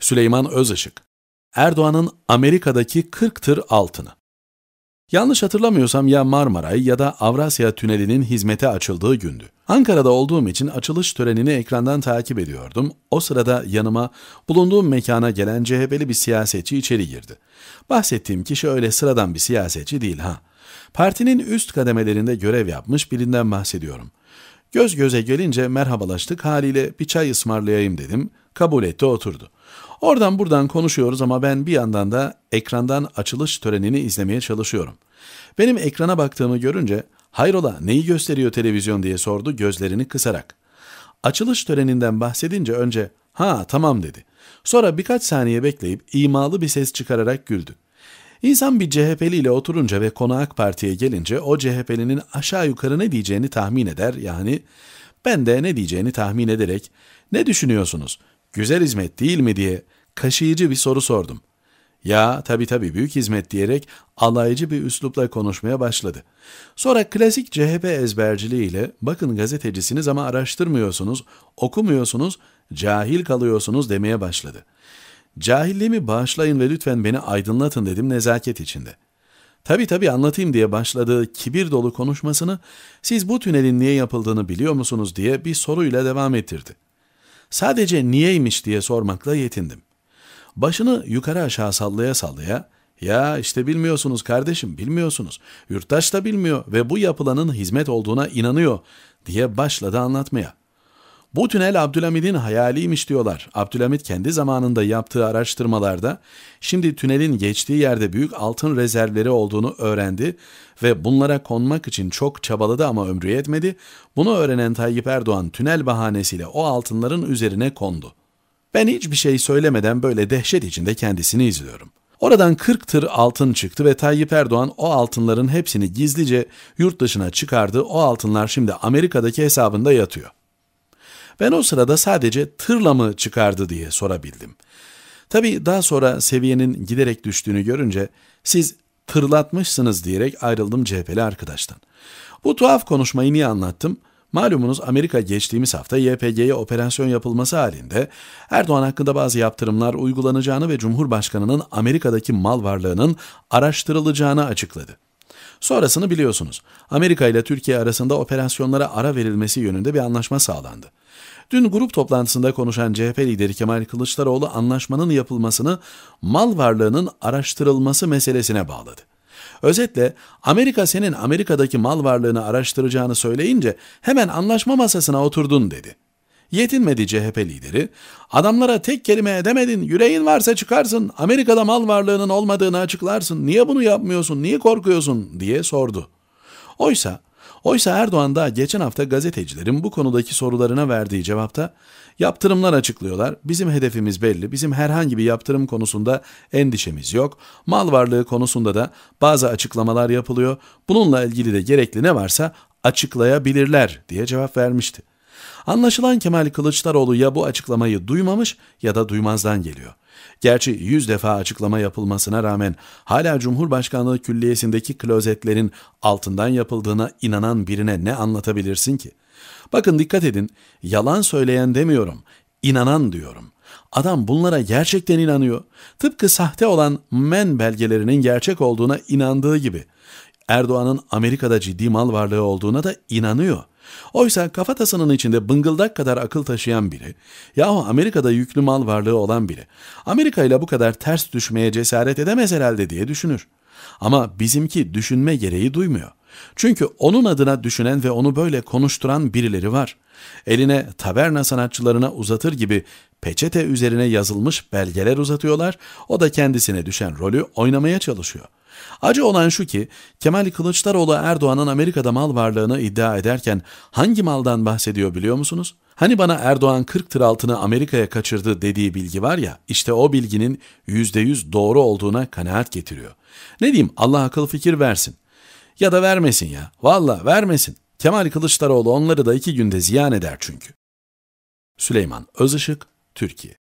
Süleyman Özışık, Erdoğan'ın Amerika'daki 40 tır altını. Yanlış hatırlamıyorsam ya Marmaray ya da Avrasya Tüneli'nin hizmete açıldığı gündü. Ankara'da olduğum için açılış törenini ekrandan takip ediyordum. O sırada yanıma bulunduğum mekana gelen CHP'li bir siyasetçi içeri girdi. Bahsettiğim kişi öyle sıradan bir siyasetçi değil ha. Partinin üst kademelerinde görev yapmış birinden bahsediyorum. Göz göze gelince merhabalaştık haliyle bir çay ısmarlayayım dedim. Kabul etti oturdu. Oradan buradan konuşuyoruz ama ben bir yandan da ekrandan açılış törenini izlemeye çalışıyorum. Benim ekrana baktığımı görünce hayrola neyi gösteriyor televizyon diye sordu gözlerini kısarak. Açılış töreninden bahsedince önce ha tamam dedi. Sonra birkaç saniye bekleyip imalı bir ses çıkararak güldü. İnsan bir CHP'li ile oturunca ve konu AK Parti'ye gelince o CHP'linin aşağı yukarı ne diyeceğini tahmin eder yani ben de ne diyeceğini tahmin ederek ne düşünüyorsunuz güzel hizmet değil mi diye kaşıyıcı bir soru sordum. Ya tabi tabi büyük hizmet diyerek alaycı bir üslupla konuşmaya başladı. Sonra klasik CHP ezberciliğiyle bakın gazetecisiniz ama araştırmıyorsunuz, okumuyorsunuz, cahil kalıyorsunuz demeye başladı. Cahilliğimi bağışlayın ve lütfen beni aydınlatın dedim nezaket içinde. Tabi tabi anlatayım diye başladığı kibir dolu konuşmasını siz bu tünelin niye yapıldığını biliyor musunuz diye bir soruyla devam ettirdi. Sadece niyeymiş diye sormakla yetindim. Başını yukarı aşağı sallaya sallaya, ya işte bilmiyorsunuz kardeşim bilmiyorsunuz, yurttaş da bilmiyor ve bu yapılanın hizmet olduğuna inanıyor diye başladı anlatmaya. Bu tünel Abdülhamid'in hayaliymiş diyorlar. Abdülhamid kendi zamanında yaptığı araştırmalarda şimdi tünelin geçtiği yerde büyük altın rezervleri olduğunu öğrendi ve bunlara konmak için çok çabaladı ama ömrü yetmedi. Bunu öğrenen Tayyip Erdoğan tünel bahanesiyle o altınların üzerine kondu. Ben hiçbir şey söylemeden böyle dehşet içinde kendisini izliyorum. Oradan 40 tır altın çıktı ve Tayyip Erdoğan o altınların hepsini gizlice yurt dışına çıkardı. O altınlar şimdi Amerika'daki hesabında yatıyor. Ben o sırada sadece tırla mı çıkardı diye sorabildim. Tabii daha sonra seviyenin giderek düştüğünü görünce siz tırlatmışsınız diyerek ayrıldım CHP'li arkadaştan. Bu tuhaf konuşmayı niye anlattım? Malumunuz Amerika geçtiğimiz hafta YPG'ye operasyon yapılması halinde Erdoğan hakkında bazı yaptırımlar uygulanacağını ve Cumhurbaşkanı'nın Amerika'daki mal varlığının araştırılacağını açıkladı. Sonrasını biliyorsunuz. Amerika ile Türkiye arasında operasyonlara ara verilmesi yönünde bir anlaşma sağlandı. Dün grup toplantısında konuşan CHP lideri Kemal Kılıçdaroğlu anlaşmanın yapılmasını mal varlığının araştırılması meselesine bağladı. Özetle Amerika senin Amerika'daki mal varlığını araştıracağını söyleyince hemen anlaşma masasına oturdun dedi. Yetinmedi CHP lideri, adamlara tek kelime edemedin, yüreğin varsa çıkarsın, Amerika'da mal varlığının olmadığını açıklarsın, niye bunu yapmıyorsun, niye korkuyorsun diye sordu. Oysa Oysa Erdoğan da geçen hafta gazetecilerin bu konudaki sorularına verdiği cevapta yaptırımlar açıklıyorlar. Bizim hedefimiz belli. Bizim herhangi bir yaptırım konusunda endişemiz yok. Mal varlığı konusunda da bazı açıklamalar yapılıyor. Bununla ilgili de gerekli ne varsa açıklayabilirler diye cevap vermişti. Anlaşılan Kemal Kılıçdaroğlu ya bu açıklamayı duymamış ya da duymazdan geliyor. Gerçi yüz defa açıklama yapılmasına rağmen hala Cumhurbaşkanlığı Külliyesi'ndeki klozetlerin altından yapıldığına inanan birine ne anlatabilirsin ki? Bakın dikkat edin, yalan söyleyen demiyorum, inanan diyorum. Adam bunlara gerçekten inanıyor. Tıpkı sahte olan men belgelerinin gerçek olduğuna inandığı gibi. Erdoğan'ın Amerika'da ciddi mal varlığı olduğuna da inanıyor. Oysa kafatasının içinde bıngıldak kadar akıl taşıyan biri, yahu Amerika'da yüklü mal varlığı olan biri, Amerika ile bu kadar ters düşmeye cesaret edemez herhalde diye düşünür. Ama bizimki düşünme gereği duymuyor. Çünkü onun adına düşünen ve onu böyle konuşturan birileri var. Eline taberna sanatçılarına uzatır gibi peçete üzerine yazılmış belgeler uzatıyorlar. O da kendisine düşen rolü oynamaya çalışıyor.'' Acı olan şu ki Kemal Kılıçdaroğlu Erdoğan'ın Amerika'da mal varlığını iddia ederken hangi maldan bahsediyor biliyor musunuz? Hani bana Erdoğan 40 tır altını Amerika'ya kaçırdı dediği bilgi var ya, işte o bilginin %100 doğru olduğuna kanaat getiriyor. Ne diyeyim Allah akıl fikir versin. Ya da vermesin ya. Valla vermesin. Kemal Kılıçdaroğlu onları da iki günde ziyan eder çünkü. Süleyman Özışık, Türkiye